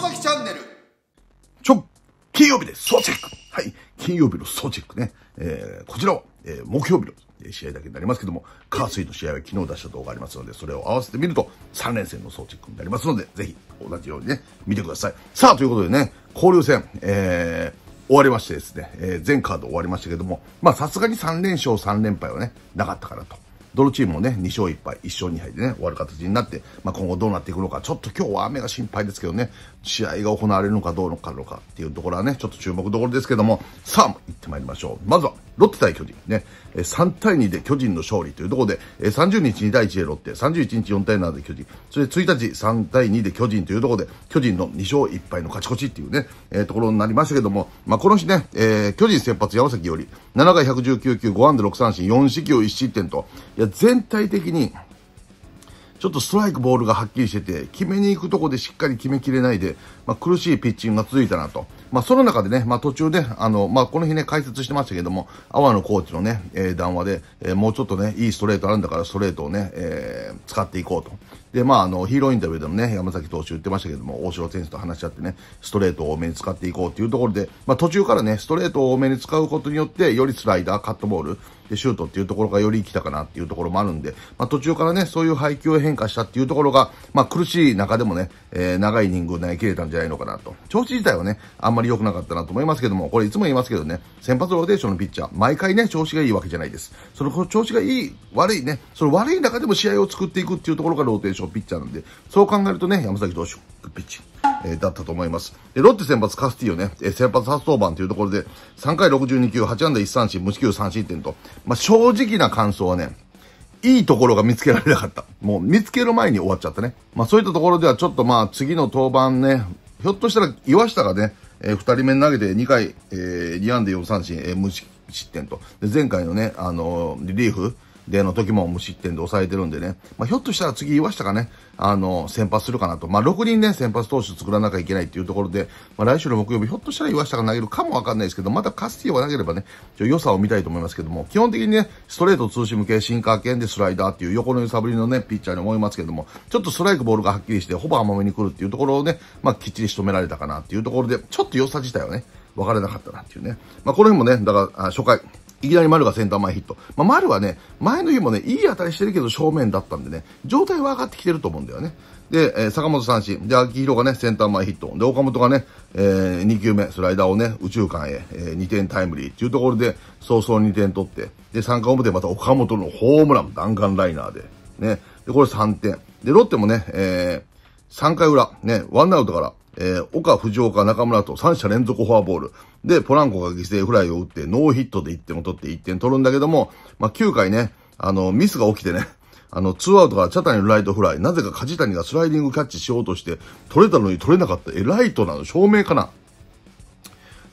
外崎チャンネル。ちょ、金曜日です。総チェック。はい。金曜日の総チェックね。えー、こちらは、えー、木曜日の試合だけになりますけども、カースイの試合は昨日出した動画ありますので、それを合わせてみると、3連戦の総チェックになりますので、ぜひ、同じようにね、見てください。さあ、ということでね、交流戦、えー、終わりましてですね、えー、全カード終わりましたけども、まさすがに3連勝3連敗はね、なかったかなと。どのチームもね、2勝1敗、1勝2敗でね、終わる形になって、まあ、今後どうなっていくのか、ちょっと今日は雨が心配ですけどね、試合が行われるのかどうのかうかっていうところはね、ちょっと注目どころですけども、さあ、行ってまいりましょう。まずは、ロッテ対巨人ね、3対2で巨人の勝利というところで、30日2対1でロッテ、31日4対7で巨人、それで1日3対2で巨人というところで、巨人の2勝1敗の勝ち越しっていうね、えー、ところになりましたけども、まあ、この日ね、えー、巨人先発山崎より、7回119球、5安打6三振、4四球1失点と、いや、全体的に、ちょっとストライク、ボールがはっきりしてて、決めに行くとこでしっかり決めきれないで、まあ、苦しいピッチングが続いたなと。まあ、その中でね、まあ、途中で、あの、まあ、この日ね、解説してましたけども、阿波野コーチのね、えー、談話で、えー、もうちょっとね、いいストレートあるんだから、ストレートをね、えー、使っていこうと。で、まあ、あの、ヒーローインタビューでもね、山崎投手言ってましたけども、大城選手と話し合ってね、ストレートを多めに使っていこうというところで、まあ、途中からね、ストレートを多めに使うことによって、よりスライダー、カットボール、で、シュートっていうところがより生きたかなっていうところもあるんで、まあ、途中からね、そういう配球を変化したっていうところが、まあ、苦しい中でもね、えー、長いイニングを投げ切れたんじゃないのかなと。調子自体はね、あんまり良くなかったなと思いますけども、これいつも言いますけどね、先発ローテーションのピッチャー、毎回ね、調子がいいわけじゃないです。その調子がいい、悪いね、その悪い中でも試合を作っていくっていうところがローテーションピッチャーなんで、そう考えるとね、山崎投手、ピッチ、えー、だったと思います。で、ロッテ先発カスティーヨね、えー、先発初登板というところで、3回62球、8安打1三振、無四球3失点と、まあ、正直な感想はね、いいところが見つけられなかった。もう見つける前に終わっちゃったね。まあそういったところではちょっとまあ次の登板ね、ひょっとしたら岩下がね、えー、2人目投げて2回、えー、2安打4三振、えー、無失点と。で、前回のね、あのー、リリーフ、での時も無失点で抑えてるんでね、まあ、ひょっとしたら次岩下がね、あの、先発するかなと。まあ、6人ね、先発投手作らなきゃいけないっていうところで、まあ、来週の木曜日、ひょっとしたら岩下が投げるかもわかんないですけど、またカスティーが投げればね、ちょ良さを見たいと思いますけども、基本的にね、ストレート通し向け、シンカーでスライダーっていう横の揺さぶりのね、ピッチャーに思いますけども、ちょっとストライクボールがはっきりして、ほぼ甘めに来るっていうところをね、まあ、きっちり仕留められたかなっていうところで、ちょっと良さ自体はね、分からなかったなっていうね。まあ、この辺もね、だから、初回、いきなり丸がセンター前ヒット。まあ、丸はね、前の日もね、いい当たりしてるけど正面だったんでね、状態は上がってきてると思うんだよね。で、えー、坂本三振。で、秋広がね、センター前ヒット。で、岡本がね、えー、2球目、スライダーをね、宇宙間へ、えー、2点タイムリーっていうところで、早々2点取って、で、3回表また岡本のホームラン、弾丸ライナーで、ね。で、これ3点。で、ロッテもね、えー、3回裏、ね、ワンアウトから、えー、岡、藤岡、中村と3者連続フォアボール。で、ポランコが犠牲フライを打って、ノーヒットで1点を取って1点取るんだけども、まあ、9回ね、あの、ミスが起きてね、あの、ツーアウトから茶谷のライトフライ、なぜか梶谷がスライディングキャッチしようとして、取れたのに取れなかった。え、ライトなの照明かな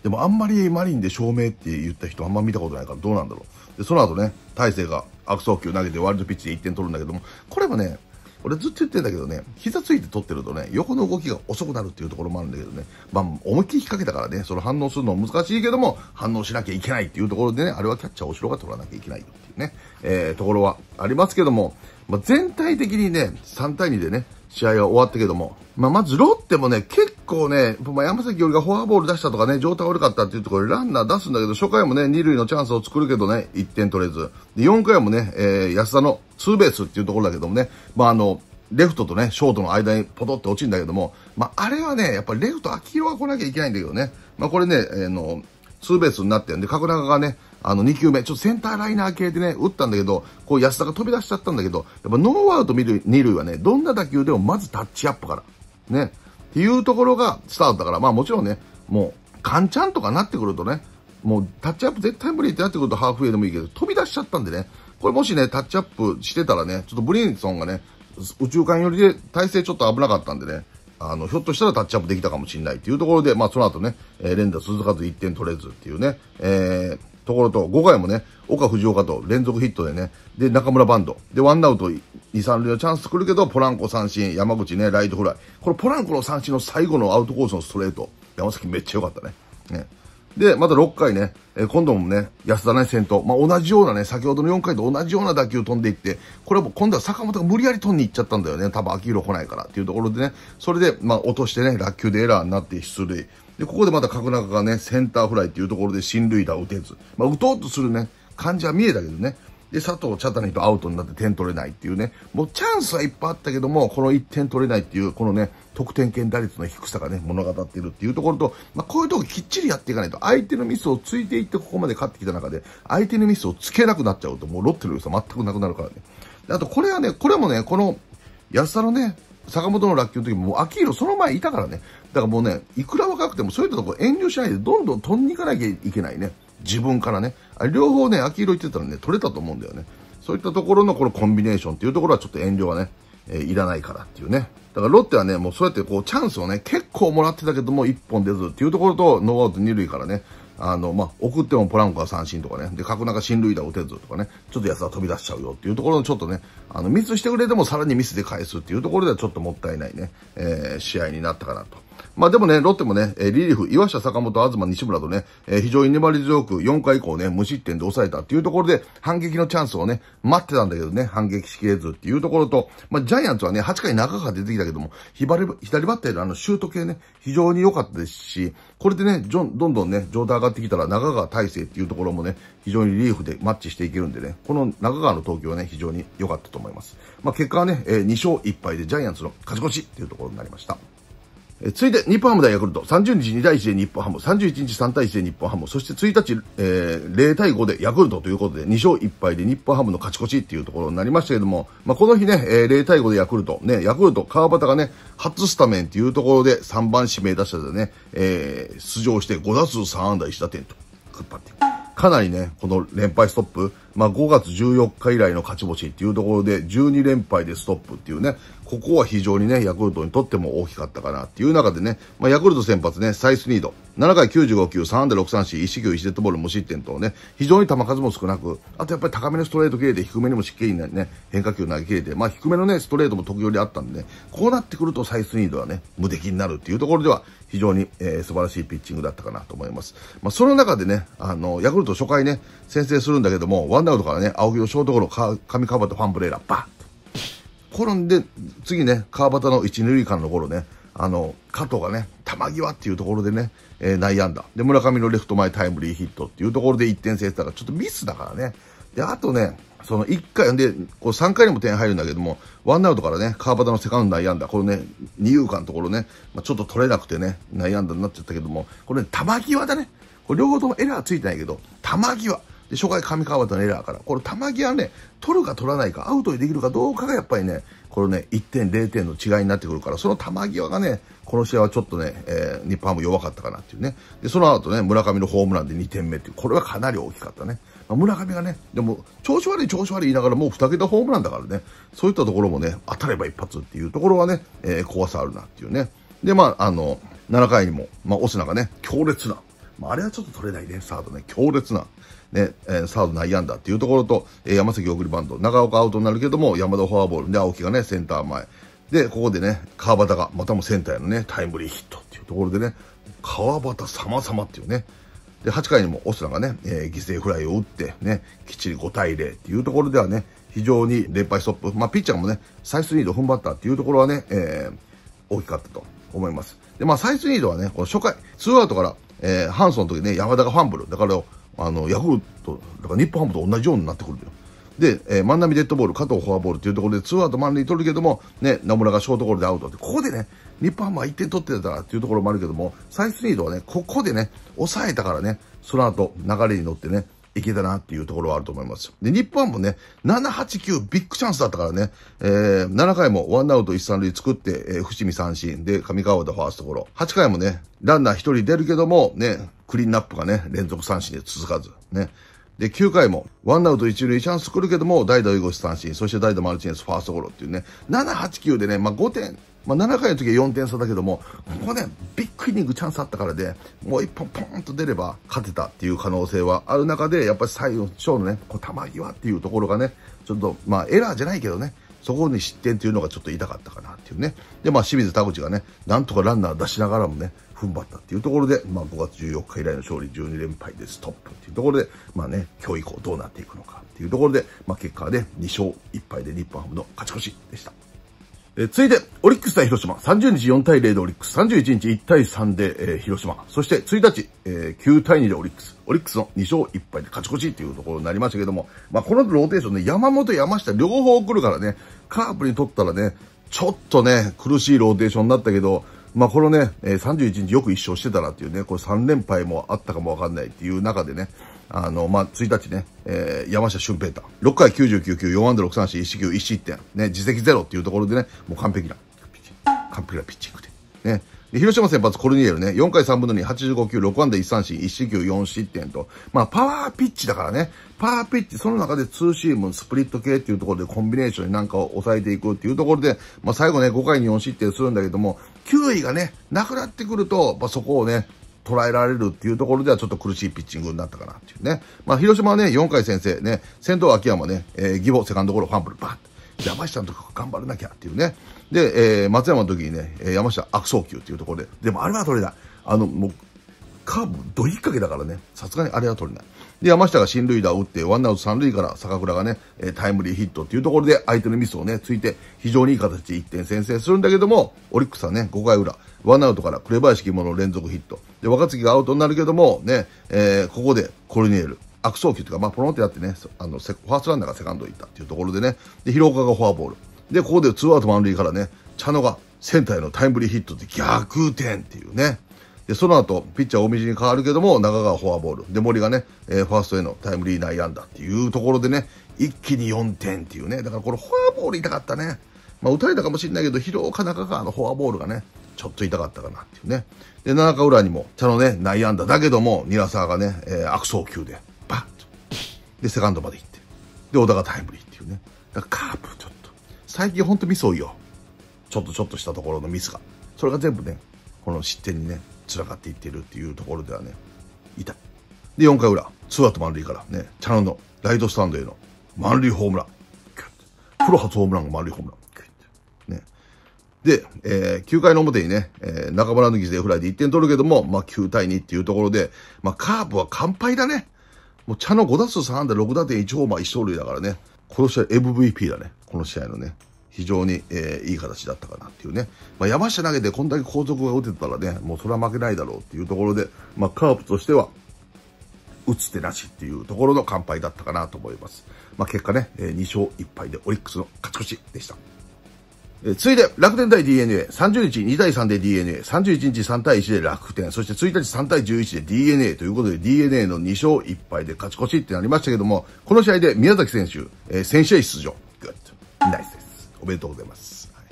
でもあんまりマリンで照明って言った人あんま見たことないからどうなんだろう。で、その後ね、大勢が悪送球投げてワイルドピッチで1点取るんだけども、これもね、俺ずっと言ってんだけどね、膝ついて取ってるとね、横の動きが遅くなるっていうところもあるんだけどね、まあ、思いっきり引っ掛けたからね、その反応するの難しいけども、反応しなきゃいけないっていうところでね、あれはキャッチャーお城が取らなきゃいけないよっていうね、えー、ところはありますけども、まあ、全体的にね、3対2でね、試合は終わったけども、まあ、まずロッテもね、結構ね、まあ、山崎よりがフォアボール出したとかね、状態悪かったっていうところでランナー出すんだけど、初回もね、二塁のチャンスを作るけどね、1点取れず。で、4回もね、えー、安田のツーベースっていうところだけどもね、まあ、あの、レフトとね、ショートの間にポトって落ちるんだけども、まあ、あれはね、やっぱりレフト、秋広は来なきゃいけないんだけどね、まあ、これね、えー、の、ツーベースになってるんで、角中がね、あの、2球目、ちょっとセンターライナー系でね、打ったんだけど、こう安田が飛び出しちゃったんだけど、やっぱノーアウト2塁 ,2 塁はね、どんな打球でもまずタッチアップから、ね、っていうところがスタートだから、まあもちろんね、もう、カンチャンとかなってくるとね、もうタッチアップ絶対無理ってなってくるとハーフウェイでもいいけど、飛び出しちゃったんでね、これもしね、タッチアップしてたらね、ちょっとブリンソンがね、宇宙間寄りで体勢ちょっと危なかったんでね、あの、ひょっとしたらタッチアップできたかもしれないっていうところで、まあその後ね、えー、連打続かず1点取れずっていうね、えーところと、5回もね、岡藤岡と連続ヒットでね、で、中村バンド。で、ワンアウト2、3塁のチャンスくるけど、ポランコ三振、山口ね、ライトフライ。これ、ポランコの三振の最後のアウトコースのストレート。山崎めっちゃ良かったね。ね。で、また6回ね、え今度もね、安田ね、先頭。まあ、同じようなね、先ほどの4回と同じような打球飛んでいって、これも今度は坂本が無理やり飛んに行っちゃったんだよね。多分、秋広来ないからっていうところでね、それで、まあ、落としてね、落球でエラーになって出塁。で、ここでまた角中がね、センターフライっていうところで進塁打を打てず、まあ、打とうとするね、感じは見えたけどね。で、佐藤茶谷とアウトになって点取れないっていうね、もうチャンスはいっぱいあったけども、この1点取れないっていう、このね、得点圏打率の低さがね、物語っているっていうところと、まあ、こういうとこきっちりやっていかないと、相手のミスをついていってここまで勝ってきた中で、相手のミスをつけなくなっちゃうと、もうロッテの良さ全くなくなるからね。あと、これはね、これもね、この安田のね、坂本の落球の時も、もう秋色その前いたからね。だからもうね、いくら若くてもそういったとこ遠慮しないで、どんどん飛んに行かなきゃいけないね。自分からね。あ両方ね、秋色行ってたらね、取れたと思うんだよね。そういったところのこのコンビネーションっていうところはちょっと遠慮がね、えー、いらないからっていうね。だからロッテはね、もうそうやってこうチャンスをね、結構もらってたけども、1本出ずっていうところと、ノーアウト2塁からね、あの、まあ、送ってもポランコは三振とかね、で、角中進塁打打てずとかね、ちょっと奴は飛び出しちゃうよっていうところのちょっとね、あの、ミスしてくれてもさらにミスで返すっていうところではちょっともったいないね、えー、試合になったかなと。まあでもね、ロッテもね、リリーフ、岩下、坂本、東、西村とね、え非常に粘り強く4回以降ね、無失点で抑えたっていうところで、反撃のチャンスをね、待ってたんだけどね、反撃しきれずっていうところと、まあジャイアンツはね、8回中が出てきたけども、左バッターのあのシュート系ね、非常に良かったですし、これでね、どんどんね、状態上がってきたら中川大勢っていうところもね、非常にリリーフでマッチしていけるんでね、この中川の投球はね、非常に良かったと思います。まあ結果はね、2勝1敗でジャイアンツの勝ち越しっていうところになりました。えついで、日本ハム対ヤクルト、30日2対1で日本ハム、31日3対1で日本ハム、そして1日、えー、0対5でヤクルトということで、2勝1敗で日本ハムの勝ち越しっていうところになりましたけども、まあ、この日ね、えー、0対5でヤクルト、ね、ヤクルト、川端がね、初スタメンっていうところで3番指名打者でね、えー、出場して5打数3安打1打点と、かなりね、この連敗ストップ、まあ、5月14日以来の勝ち星っていうところで12連敗でストップっていうね、ここは非常にね、ヤクルトにとっても大きかったかなっていう中でね、まあ、ヤクルト先発ね、サイスニード、7回95球、3安打6三振、1四球1デッドボール無失点とね、非常に球数も少なく、あとやっぱり高めのストレート切れて、低めにもしっかりね、変化球投げ切れて、まあ、低めのね、ストレートも時折あったんでね、こうなってくるとサイスニードはね、無敵になるっていうところでは、非常に、えー、素晴らしいピッチングだったかなと思います。まあ、その中でね、あの、ヤクルト初回ね、先制するんだけども、ワンアウトからね、青木のショートゴロ、上川とファンブレーラ、バッ転んで、次ね、川端の一、二塁間の頃ね、あの、加藤がね、球際っていうところでね、えー、内野安打。で、村上のレフト前タイムリーヒットっていうところで1点制したら、ちょっとミスだからね。で、あとね、その1回、で、こう3回にも点入るんだけども、ワンアウトからね、川端のセカンド内野安打、これね、二遊間のところね、まあ、ちょっと取れなくてね、内野安打になっちゃったけども、これ、ね、球際だね。これ両方ともエラーついてないけど、球際。で、初回上川畑のエラーから、この球際ね、取るか取らないか、アウトにできるかどうかがやっぱりね、このね、1点、0点の違いになってくるから、その球際がね、この試合はちょっとね、えー、日本ハム弱かったかなっていうね。で、その後ね、村上のホームランで2点目っていう、これはかなり大きかったね。まあ、村上がね、でも、調子悪い調子悪い言いながらもう2桁ホームランだからね、そういったところもね、当たれば一発っていうところはね、えー、怖さあるなっていうね。で、まあ、あの、7回にも、まあ、オスナがね、強烈な、まあ、あれはちょっと取れないね、サードね、強烈な、ね、えー、サード内野安打っていうところと、えー、山崎送りバント、長岡アウトになるけども、山田フォアボールで、青木がね、センター前。で、ここでね、川端が、またもセンターへのね、タイムリーヒットっていうところでね、川端様々っていうね、で、8回にもオスナがね、えー、犠牲フライを打って、ね、きっちり5対0っていうところではね、非常に連敗ストップ。まあ、ピッチャーもね、サイスニード踏ん張ったっていうところはね、えー、大きかったと思います。で、まあ、サイスニードはね、この初回、ツーアウトから、えー、ハンソンの時ね、山田がファンブル。だから、あのヤクルトだから日本ハムと同じようになってくるんだよで、えー、万波デッドボール加藤フォアボールというところでツーアウト満塁取るけども、ね、野村がショートゴルでアウトでここでね日本ハムは1点取ってたらというところもあるけどもサイスリードはねここでね抑えたからねその後流れに乗ってねいけたなっていうところはあると思います。で、日本もね、7、8、9ビッグチャンスだったからね、えー、7回もワンアウト1、3塁作って、えー、伏見三振で、上川でファーストゴロ。8回もね、ランナー1人出るけども、ね、クリーンナップがね、連続三振で続かず、ね、で、9回も、ワンアウト一塁チャンス来るけども、代打ゴス三振、そして代打マルチネスファーストゴロっていうね、7、8、9でね、まあ、5点、まあ、7回の時は4点差だけども、ここね、ビッグイニングチャンスあったからで、もう1本ポンと出れば勝てたっていう可能性はある中で、やっぱり最後、ショーのね、こう球際っていうところがね、ちょっと、まあ、エラーじゃないけどね、そこに失点というのがちょっと痛かったかなっていうね。で、まあ、清水田口がね、なんとかランナー出しながらもね、踏ん張ったっていうところで、まあ、5月14日以来の勝利12連敗でストップっていうところで、まあね、今日以降どうなっていくのかっていうところで、まあ、結果で2勝1敗で日本ハムの勝ち越しでした。えー、ついで、オリックス対広島、30日4対0でオリックス、31日1対3で、えー、広島、そして1日、えー、9対2でオリックス、オリックスの2勝1敗で勝ち越しっていうところになりましたけども、まあ、このローテーションね、山本、山下両方来るからね、カープにとったらね、ちょっとね、苦しいローテーションになったけど、まあ、このね、えー、31日よく1勝してたらっていうね、これ3連敗もあったかもわかんないっていう中でね、あの、まあ、1日ね、えー、山下俊平太。6回99球、4安打6三振、1球1失点。ね、自責ゼロっていうところでね、もう完璧な、完璧なピッチングで。ね。広島先発コルニエルね、4回3分の2、85球、6安打1三振、1四球4失点と。まあ、パワーピッチだからね。パワーピッチ、その中でツーシーム、スプリット系っていうところでコンビネーションになんかを抑えていくっていうところで、まあ、最後ね、5回に4失点するんだけども、9位がね、なくなってくると、まあ、そこをね、捉えられるっていうところではちょっと苦しいピッチングになったかなっていうね。まあ、広島はね、4回先生ね、先頭秋山ね、えー、義母セカンドゴロファンブルバーン山下のとこ頑張らなきゃっていうね。で、えー、松山の時にね、山下悪送球っていうところで、でもあれはそれだ。あの、もう、カーブ、ど引っ掛けだからね、さすがにあれは取れない。で、山下が新塁打を打って、ワンアウト三塁から坂倉がね、タイムリーヒットっていうところで相手のミスをね、ついて、非常にいい形で1点先制するんだけども、オリックスはね、5回裏、ワンアウトから紅林肝の連続ヒット。で、若月がアウトになるけども、ね、えー、ここでコルニエル、悪送球というか、まあ、ポロンってやってね、あの、ファーストランナーがセカンド行ったっていうところでね、で、広岡がフォアボール。で、ここでツーアウト満塁からね、茶野がセンターへのタイムリーヒットで逆転っていうね、で、その後、ピッチャー大道に変わるけども、中川フォアボール。で、森がね、えー、ファーストへのタイムリー内安打っていうところでね、一気に4点っていうね。だからこれフォアボール痛かったね。まあ、打たれたかもしれないけど、広岡中川のフォアボールがね、ちょっと痛かったかなっていうね。で、7日裏にも、茶のね、内安打だけども、ニラサーがね、えー、悪送球で、バッと。で、セカンドまで行って。で、小田がタイムリーっていうね。だからカープ、ちょっと。最近ほんとミス多いよ。ちょっとちょっとしたところのミスが。それが全部ね、この失点にね、つながっていってるっていうところではね、いで、4回裏、ツーアウト満塁からね、チャンのライトスタンドへの満塁ホームラン。プロ初ホームランが満塁ホームラン。で、えー、9回の表にね、えー、中村抜きでフライで1点取るけども、まあ、9対2っていうところで、まあ、カープは完敗だね。もう茶の5打数3安打6打点1ホーマー1勝塁だからね。この試合 MVP だね。この試合のね。非常に、えー、いい形だったかなっていうね、まあ、山下投げてこんだけ後続が打てたらね、もうそれは負けないだろうっていうところで、まあ、カープとしては、打つ手なしっていうところの乾杯だったかなと思います。まあ、結果ね、えー、2勝1敗でオリックスの勝ち越しでした。えー、いで楽天対 DNA、30日2対3で DNA、31日3対1で楽天、そして1日3対11で DNA ということで DNA の2勝1敗で勝ち越しってなりましたけども、この試合で宮崎選手、えー、選手へ出場。ナイスです。おめでとうございます。はい、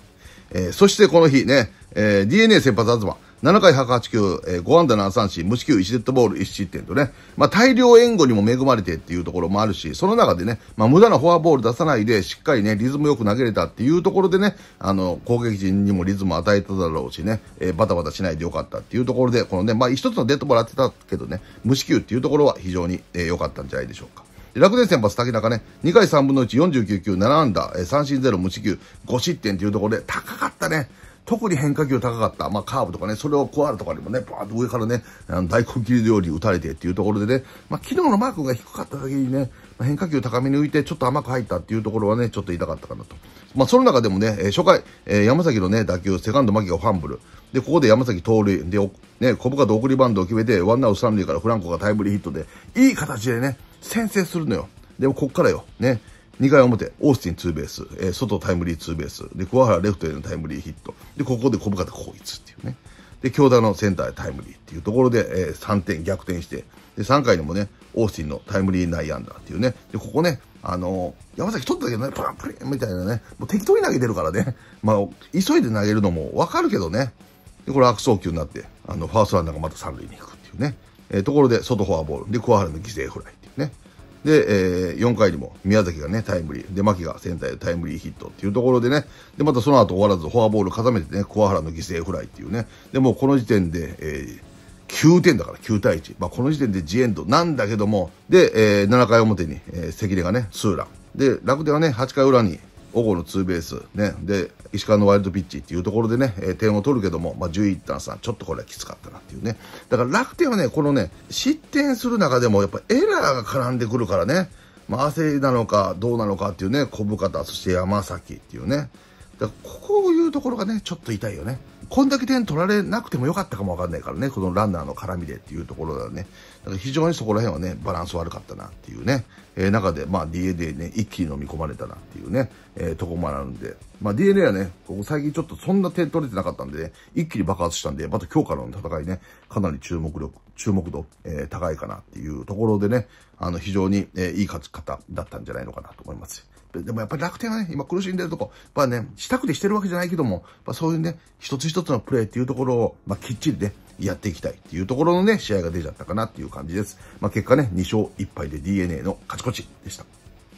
えー、そしてこの日ね、えー、DNA 先発東。7回1 8球、えー、5安打7三振、無四球1デッドボール1失点とね、まあ、大量援護にも恵まれてっていうところもあるし、その中でね、まあ、無駄なフォアボール出さないで、しっかりね、リズムよく投げれたっていうところでね、あの、攻撃陣にもリズムを与えただろうしね、えー、バタバタしないでよかったっていうところで、このね、まあ、一つのデッドボール当てたけどね、無四球っていうところは非常に良、えー、かったんじゃないでしょうか。楽天先発、竹中ね、2回3分の1、49球、7安打、三振0、無四球、5失点というところで、高かったね。特に変化球高かった。まあ、カーブとかね、それをコアラとかにもね、バーッと上からね、大根切り料理打たれてっていうところでね、まあ、昨日のマークが低かっただけにね、まあ、変化球高めに浮いてちょっと甘く入ったっていうところはね、ちょっと痛かったかなと。まあ、その中でもね、初回、えー、山崎のね、打球、セカンド牧がファンブル。で、ここで山崎盗塁。で、ね、小深と送りバンドを決めて、ワンアウト三塁からフランコがタイムリーヒットで、いい形でね、先制するのよ。でもこっからよ。ね。2回表、オースティンツーベース、えー、外タイムリーツーベース、で、桑原レフトへのタイムリーヒット、で、ここで小深田光一っていうね。で、京田のセンターへタイムリーっていうところで、えー、3点逆転して、で、3回にもね、オースティンのタイムリー内安打っていうね。で、ここね、あのー、山崎取ったけどね、プランプリンみたいなね、もう適当に投げてるからね、まあ、急いで投げるのもわかるけどね。で、これ悪送球になって、あの、ファーストランナーがまた三塁に行くっていうね。えー、ところで、外フォアボール。で、桑原の犠牲フライ。で、えー、4回にも宮崎がね、タイムリー。で、牧がセンターでタイムリーヒットっていうところでね、で、またその後終わらずフォアボール固めてね、桑原の犠牲フライっていうね、で、もうこの時点で、えー、9点だから9対1。まあ、この時点でジエンドなんだけども、で、えー、7回表に、えー、関根がね、ツーラン。で、楽天はね、8回裏に、小郷のツーベース、ね、で、石川のワイルドピッチっていうところでね、えー、点を取るけども、まあ、11点3、ちょっとこれはきつかったなっていうね。だから楽天はね、このね、失点する中でもやっぱエラーが絡んでくるからね、まあ、汗なのかどうなのかっていうね、小深田、そして山崎っていうね、だからこういうところがね、ちょっと痛いよね。こんだけ点取られなくてもよかったかもわかんないからね、このランナーの絡みでっていうところだね。だから非常にそこら辺はね、バランス悪かったなっていうね、えー、中で、まあ d a でね、一気に飲み込まれたなっていうね、えー、とこもあるんで、まあ DNA はね、ここ最近ちょっとそんな点取れてなかったんでね、一気に爆発したんで、また今日からの戦いね、かなり注目力、注目度、えー、高いかなっていうところでね、あの、非常に、えー、いい勝ち方だったんじゃないのかなと思います。でもやっぱり楽天はね、今苦しんでるとこ、まあね、したくてしてるわけじゃないけども、まあそういうね、一つ一つのプレーっていうところを、まあきっちりね、やっていきたいっていうところのね、試合が出ちゃったかなっていう感じです。まあ結果ね、2勝1敗で DNA の勝ち越しでした。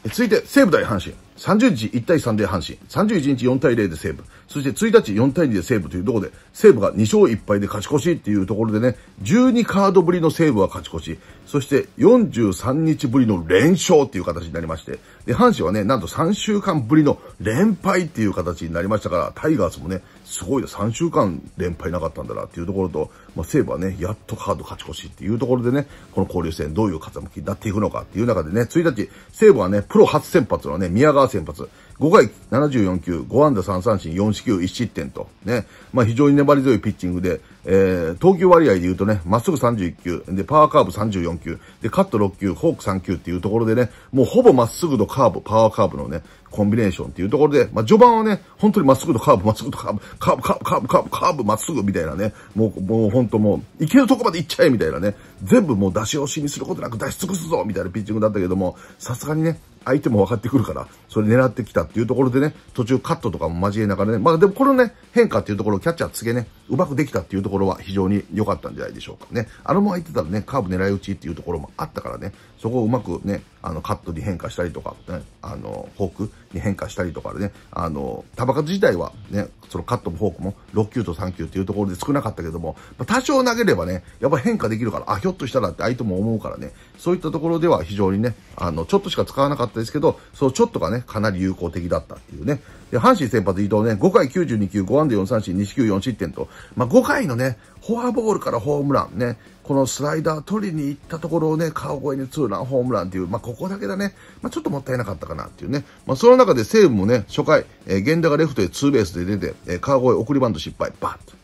続いて、西武対阪神。30日1対3で阪神。31日4対0で西武。そして1日4対2で西武というところで、西武が2勝1敗で勝ち越しっていうところでね、12カードぶりの西武は勝ち越し。そして43日ぶりの連勝っていう形になりまして、で、阪神はね、なんと3週間ぶりの連敗っていう形になりましたから、タイガースもね、すごい3週間連敗なかったんだなっていうところと、まあ、西武はね、やっとカード勝ち越しっていうところでね、この交流戦どういう風向きになっていくのかっていう中でね、1日、西武はね、プロ初先発のね、宮川先発、5回74球、5安打3三振、4四球、1失点と、ね、まあ非常に粘り強いピッチングで、えー、投球割合で言うとね、まっすぐ31球、で、パワーカーブ34球、で、カット6球、フォーク3球っていうところでね、もうほぼまっすぐとカーブ、パワーカーブのね、コンビネーションっていうところで、まあ序盤はね、本当にまっすぐとカーブ、まっすぐとカーブ、カーブ、カーブ、カーブ、カーブ、カーブ、まっすぐみたいなね、もう、もう本当もう、いけるとこまでいっちゃえみたいなね、全部もう出し惜しみすることなく出し尽くすぞみたいなピッチングだったけども、さすがにね、相手も分かってくるから、それ狙ってきたっていうところでね、途中カットとかも交えながらね、まあでもこのね、変化っていうところをキャッチャー告げね、うまくできたっていうところは非常に良かったんじゃないでしょうかね。あのまま行ってたらね、カーブ狙い撃ちっていうところもあったからね、そこをうまくね、あの、カットに変化したりとか、ね、あの、フォークに変化したりとかでね、あの、球数自体はね、そのカットもフォークも6球と3球っていうところで少なかったけども、ま多少投げればね、やっぱ変化できるから、あ、ひょっとしたらって相手も思うからね、そういったところでは非常にね、あの、ちょっとしか使わなかったですけど、そのちょっとがね、かなり有効的だったっていうね。で、阪神先発伊藤ね、5回92球、5安打4三振、2四球4失点と、まあ、5回のね、フォアボールからホームランね、このスライダー取りに行ったところをね、川越にツーラン、ホームランっていう、まあ、ここだけだね、まあ、ちょっともったいなかったかなっていうね。まあ、その中で西武もね、初回、えー、源田がレフトへツーベースで出て、えー、川越送りバント失敗、バッと。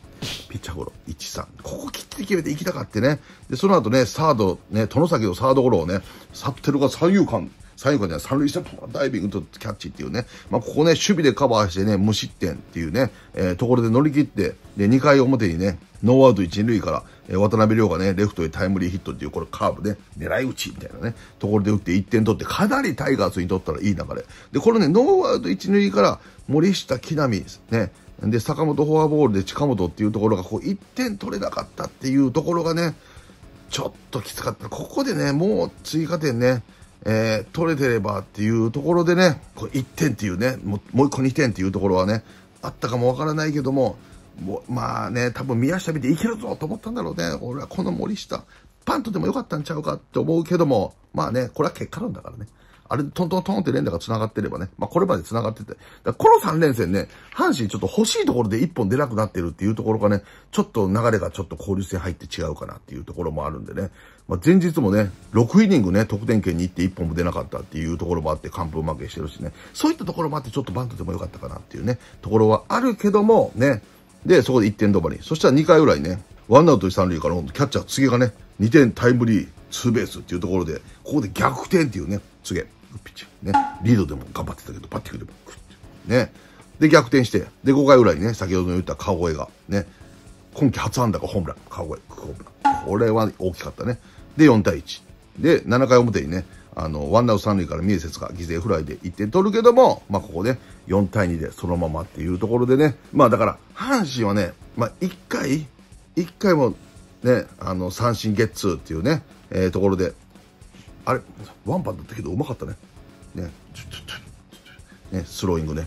ピッチャーゴロ、1、3。ここ切って決めて行きたかってね。で、その後ね、サード、ね、外崎のサードゴロをね、サプテルが三遊間最後には三塁線ポンダイビングとキャッチっていうね、まあ、ここね、守備でカバーしてね、無失点っていうね、えー、ところで乗り切って、で、2回表にね、ノーアウト1塁から、えー、渡辺亮がね、レフトへタイムリーヒットっていう、これカーブね、狙い撃ちみたいなね、ところで打って1点取って、かなりタイガースにとったらいい流れ。で、これね、ノーアウト1塁から、森下、木浪、ね、で、坂本フォアボールで近本っていうところが、こう、1点取れなかったっていうところがね、ちょっときつかった。ここでね、もう追加点ね、えー、取れてればっていうところでね、こ1点っていうね、もう1個2点っていうところはね、あったかもわからないけども、もまあね、多分宮下見ていけるぞと思ったんだろうね。俺はこの森下、パンとでもよかったんちゃうかって思うけども、まあね、これは結果論だからね。あれトントントンって連打が繋がってればね、まあ、これまで繋がってて。だこの3連戦ね、阪神ちょっと欲しいところで1本出なくなってるっていうところがね、ちょっと流れがちょっと交流戦入って違うかなっていうところもあるんでね。まあ、前日もね、6イニングね、得点圏に行って1本も出なかったっていうところもあって、完封負けしてるしね。そういったところもあって、ちょっとバントでもよかったかなっていうね、ところはあるけども、ね。で、そこで1点止まり。そしたら2回ぐらいね、ワンアウト三塁からキャッチャー、次がね、2点タイムリー、ツーベースっていうところで、ここで逆転っていうね、次。ピッチャー。ね。リードでも頑張ってたけど、バッティングでも、ね。で、逆転して、で、5回ぐらいね、先ほど言った川越が、ね、今季初安打がホームラン、川越、ホームラン。これは大きかったね。で、4対1。で、7回表にね、あの、ワンナウ三塁から三重節が犠牲フライで1点取るけども、まあ、ここで、ね、4対2でそのままっていうところでね、まあ、だから、阪神はね、まあ、1回、1回もね、あの、三振ゲッツーっていうね、えー、ところで、あれワンパンだったけどうまかったねねねスローイングね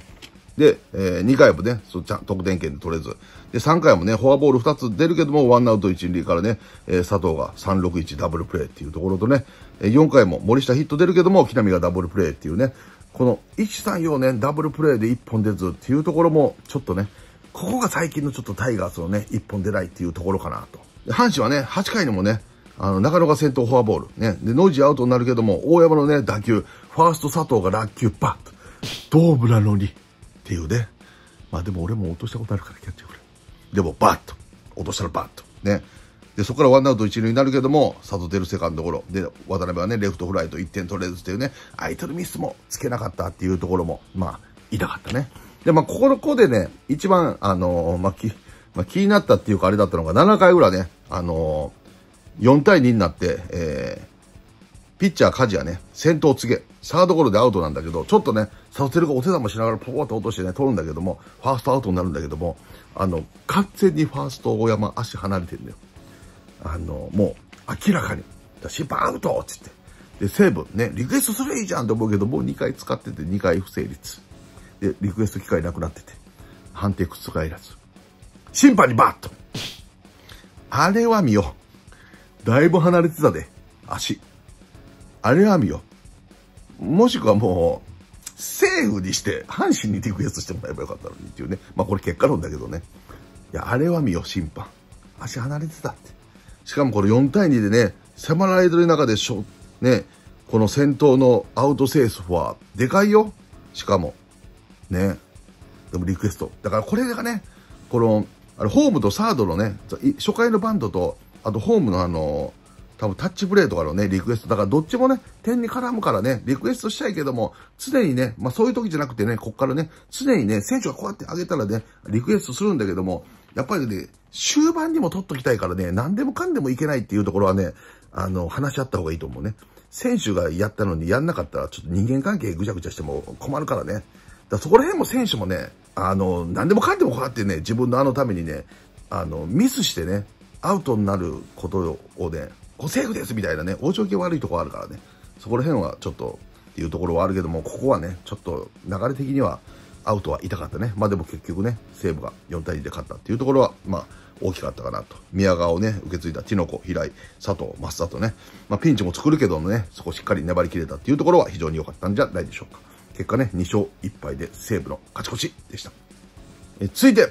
で、えー、2回もね、そちゃ得点圏で取れず。で、3回もね、フォアボール2つ出るけども、ワンアウト1、2からね、えー、佐藤が361ダブルプレーっていうところとね、4回も森下ヒット出るけども、木浪がダブルプレーっていうね、この1、3、4ね、ダブルプレーで1本出ずっていうところも、ちょっとね、ここが最近のちょっとタイガースのね、1本出ないっていうところかなと。阪神はね、8回にもね、あの、中野が先頭フォアボール。ね。で、ノイジーアウトになるけども、大山のね、打球、ファースト佐藤が落球、パッと。ドームなのに。っていうね。まあでも俺も落としたことあるから、キャッチフレ。でも、バッと。落としたらバッと。ね。で、そこからワンアウト一塁になるけども、佐藤出るセカンドゴロ。で、渡辺はね、レフトフライと1点取れずていうね、相手のミスもつけなかったっていうところも、まあ、痛かったね。で、まあ、ここの子でね、一番、あのー、まあ、き、まあ、気になったっていうかあれだったのが、7回ぐらいね、あのー4対2になって、えー、ピッチャー梶谷ね、先頭告げ、サードゴロでアウトなんだけど、ちょっとね、サテルがお手玉しながらポコッと落としてね、取るんだけども、ファーストアウトになるんだけども、あの、完全にファースト大山足離れてるんだよ。あの、もう、明らかに、審判アウトっつって。で、西武ね、リクエストすればいいじゃんと思うけど、もう2回使ってて2回不成立。で、リクエスト機会なくなってて、判定覆らず。審判にバッと。あれは見よう。だいぶ離れてたで、足。あれは見よ。もしくはもう、セーフにして、阪神にリクエストしてもらえばよかったのにっていうね。まあこれ結果論だけどね。いや、あれは見よ、審判。足離れてたって。しかもこれ4対2でね、迫られてる中でしょ、ね、この先頭のアウトセースは、でかいよ。しかも。ね。でもリクエスト。だからこれがね、この、あれ、ホームとサードのね、初回のバンドとあとホームのあの、多分タッチプレーとかのね、リクエスト、だからどっちもね、点に絡むからね、リクエストしたいけども、常にね、まあそういう時じゃなくてね、こっからね、常にね、選手がこうやって上げたらね、リクエストするんだけども、やっぱりね、終盤にも取っときたいからね、何でもかんでもいけないっていうところはね、あの、話し合った方がいいと思うね。選手がやったのにやんなかったら、ちょっと人間関係ぐちゃぐちゃしても困るからね。だそこら辺も選手もね、あの、何でもかんでもこうやってね、自分のあのためにね、あの、ミスしてね、アウトになることをね、こセーフですみたいなね、往生際悪いとこあるからね、そこら辺はちょっとっていうところはあるけども、ここはね、ちょっと流れ的にはアウトは痛かったね。まあでも結局ね、セーブが4対2で勝ったっていうところは、まあ大きかったかなと。宮川をね、受け継いだティノコ、平井、佐藤、ス田とね、まあピンチも作るけどもね、そこしっかり粘り切れたっていうところは非常に良かったんじゃないでしょうか。結果ね、2勝1敗で西武の勝ち越しでした。え続いて、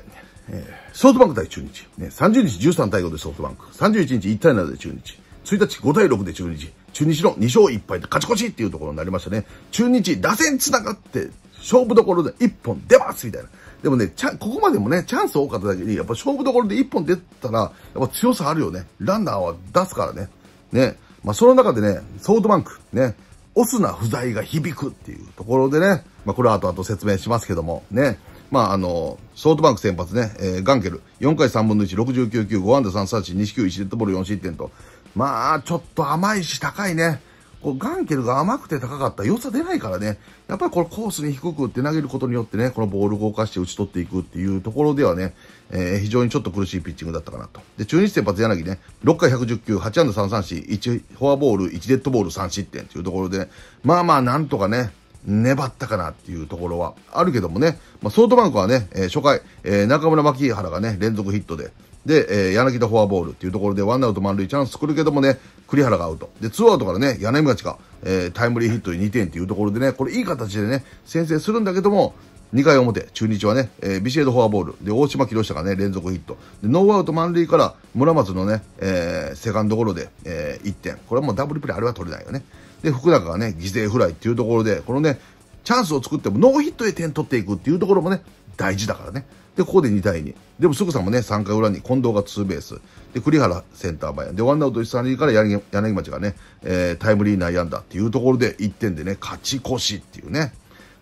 えーソフトバンク対中日。ね、30日13対5でソフトバンク。31日1対7で中日。1日5対6で中日。中日の2勝1敗で勝ち越しっていうところになりましたね。中日、打線繋がって、勝負どころで1本出ますみたいな。でもね、ちゃここまでもね、チャンス多かっただけに、やっぱ勝負どころで1本出たら、やっぱ強さあるよね。ランナーは出すからね。ね。まあ、その中でね、ソフトバンク、ね、オスナ不在が響くっていうところでね、まあ、これは後々説明しますけども、ね。まあ、あの、ソフトバンク先発ね、えー、ガンケル、4回3分の1、69球、5安打3三振、四球、1デッドボール4失点と。まあ、ちょっと甘いし高いね。こうガンケルが甘くて高かった良さ出ないからね、やっぱりこれコースに低く打って投げることによってね、このボールを動かして打ち取っていくっていうところではね、えー、非常にちょっと苦しいピッチングだったかなと。で、中日先発柳ね、6回110球、8安打3三振、1フォアボール、1デッドボール3失点というところで、ね、まあまあなんとかね、粘ったかなっていうところはあるけどもね、まあ、ソフトバンクはね、えー、初回、えー、中村牧原がね、連続ヒットで、で、えー、柳田フォアボールっていうところでワンアウト満塁チャンスくるけどもね、栗原がアウト。で、ツーアウトからね、柳町が、えー、タイムリーヒットで2点っていうところでね、これいい形でね、先制するんだけども、2回表、中日はね、えー、ビシエドフォアボール、で、大島木下がね、連続ヒット。で、ノーアウト満塁から村松のね、えー、セカンドゴロで、えー、1点。これはもうダブルプレーあれは取れないよね。で、福永がね、犠牲フライっていうところで、このね、チャンスを作ってもノーヒットで点取っていくっていうところもね、大事だからね。で、ここで2対2。でもすぐさまね、3回裏に近藤がツーベース。で、栗原センター前。で、ワンアウト1、3塁から柳町がね、えー、タイムリー内野安打っていうところで1点でね、勝ち越しっていうね。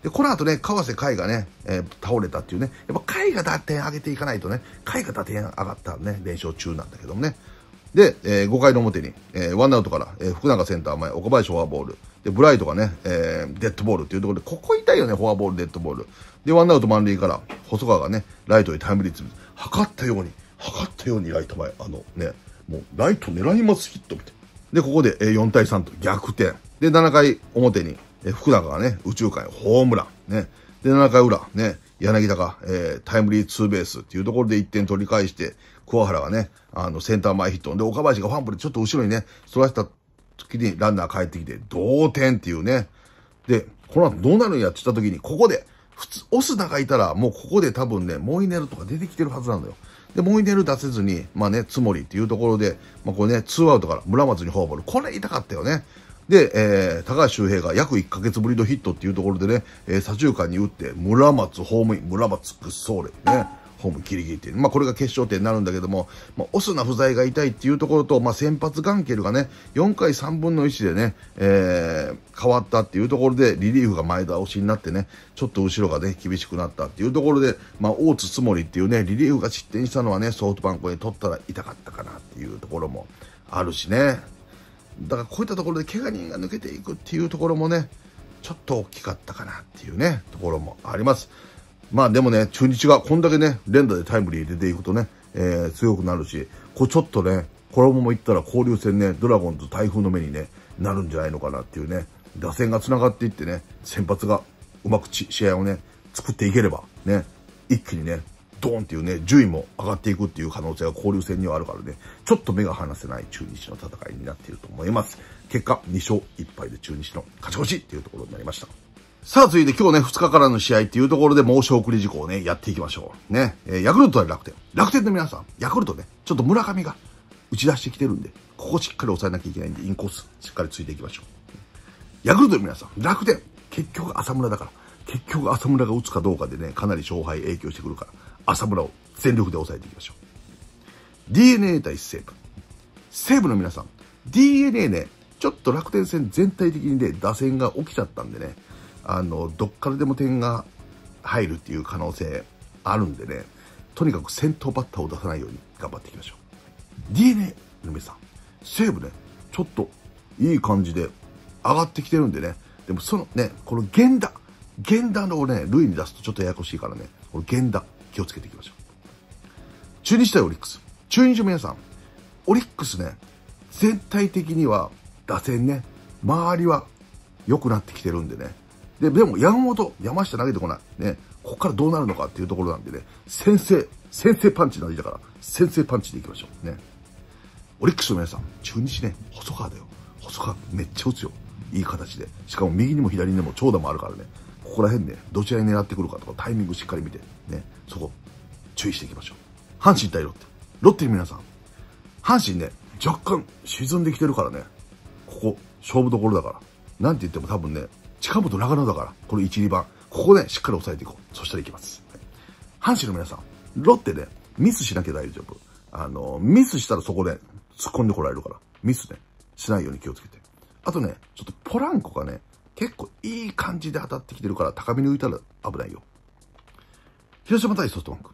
で、この後ね、川瀬海がね、えー、倒れたっていうね、やっぱ海が打点上げていかないとね、海が打点上がったね、連勝中なんだけどもね。で、えー、5回の表に、えー、ワンアウトから、えー、福永センター前、岡林フォアボール。で、ブライトがね、えー、デッドボールっていうところで、ここ痛いよね、フォアボール、デッドボール。で、ワンアウト満塁から、細川がね、ライトにタイムリーツ、測ったように、測ったようにライト前、あのね、もうライト狙いますヒットみたいで、ここで、えー、4対3と逆転。で、7回表に、えー、福永がね、宇宙間ホームラン。ね。で、7回裏、ね、柳田が、えー、タイムリーツーベースっていうところで1点取り返して、桑原がね、あの、センター前ヒット。で、岡林がファンプでちょっと後ろにね、そらした時にランナー帰ってきて、同点っていうね。で、この後どうなるんやって言った時に、ここで、普通、オスナがいたら、もうここで多分ね、モイネルとか出てきてるはずなんだよ。で、モイネル出せずに、まあね、つもりっていうところで、まあこれね、ツーアウトから村松にフォアボール。これ痛かったよね。で、えー、高橋周平が約1ヶ月ぶりのヒットっていうところでね、えー、左中間に打って、村松ホームイン、村松くっそーれ、ね、ホームギリギリっていう、まあ、これが決勝点になるんだけども、まあ、オスナ不在が痛いっていうところと、まあ、先発ガンケルがね、4回3分の1でね、えー、変わったっていうところで、リリーフが前倒しになってね、ちょっと後ろがね、厳しくなったっていうところで、まあ、大津つもりっていうね、リリーフが失点したのはね、ソフトバンクに取ったら痛かったかなっていうところもあるしね。だからこういったところで怪我人が抜けていくっていうところもね、ちょっと大きかったかなっていうね、ところもあります。まあでもね、中日がこんだけね、連打でタイムリー入れていくとね、えー、強くなるし、こうちょっとね、このままいったら交流戦ね、ドラゴンズ台風の目にね、なるんじゃないのかなっていうね、打線が繋がっていってね、先発がうまく試合をね、作っていければ、ね、一気にね、ドーンっていうね、順位も上がっていくっていう可能性が交流戦にはあるからね、ちょっと目が離せない中日の戦いになっていると思います。結果、2勝1敗で中日の勝ち越しっていうところになりました。さあ、続いて今日ね、2日からの試合っていうところで猛し送り事項をね、やっていきましょう。ね、えー、ヤクルト対楽天。楽天の皆さん、ヤクルトね、ちょっと村上が打ち出してきてるんで、ここしっかり抑えなきゃいけないんで、インコースしっかりついていきましょう。ヤクルトの皆さん、楽天、結局浅村だから、結局浅村が打つかどうかでね、かなり勝敗影響してくるから、浅村を全力で抑えていきましょう。DNA 対西武。西武の皆さん、DNA ね、ちょっと楽天戦全体的にね、打線が起きちゃったんでね、あの、どっからでも点が入るっていう可能性あるんでね、とにかく先頭バッターを出さないように頑張っていきましょう。DNA の皆さん、西武ね、ちょっといい感じで上がってきてるんでね、でもそのね、この源田、源田のをね、塁に出すとちょっとややこしいからね、この源田、気をつけていきましょう。中日対オリックス。中日の皆さん、オリックスね、全体的には打線ね、周りは良くなってきてるんでね。で、でも山本、山下投げてこない。ね、ここからどうなるのかっていうところなんでね、先制、先制パンチの味だから、先制パンチでいきましょう。ね。オリックスの皆さん、中日ね、細川だよ。細川めっちゃ打つよ。いい形で。しかも右にも左にも長打もあるからね。ここら辺ね、どちらに狙ってくるかとか、タイミングしっかり見て、ね、そこ、注意していきましょう。阪神対ロッテ。ロッテの皆さん、阪神ね、若干沈んできてるからね、ここ、勝負どころだから。なんて言っても多分ね、近本長野だから、この1、2番。ここね、しっかり抑えていこう。そしたらいきます。阪神の皆さん、ロッテね、ミスしなきゃ大丈夫。あの、ミスしたらそこで、ね、突っ込んでこられるから、ミスね、しないように気をつけて。あとね、ちょっとポランコがね、結構いい感じで当たってきてるから高めに浮いたら危ないよ。広島対ソフトバンク。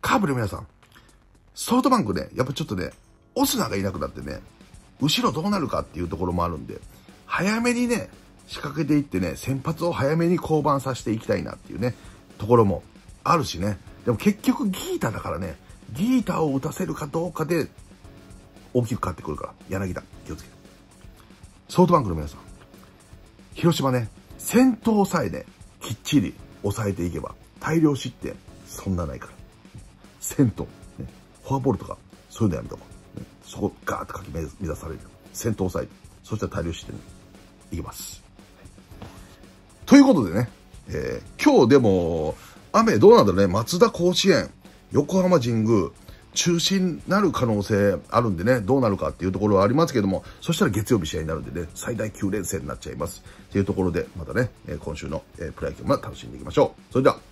カーブの皆さん、ソフトバンクね、やっぱちょっとね、オスナがいなくなってね、後ろどうなるかっていうところもあるんで、早めにね、仕掛けていってね、先発を早めに降板させていきたいなっていうね、ところもあるしね。でも結局ギータだからね、ギータを打たせるかどうかで、大きく変わってくるから、柳田、気をつけて。ソフトバンクの皆さん、広島ね、先頭さえね、きっちり抑えていけば、大量失点、そんなないから。先頭、ね、フォアボールとか、そういうのやめとこう。ね、そこ、ガーッとかき目指される。先頭抑えそしたら大量失点、いきます。ということでね、えー、今日でも、雨どうなんだろうね、松田甲子園、横浜神宮、中止になる可能性あるんでね、どうなるかっていうところはありますけども、そしたら月曜日試合になるんでね、最大9連戦になっちゃいます。というところで、またね、今週のプロ野球も楽しんでいきましょう。それでは。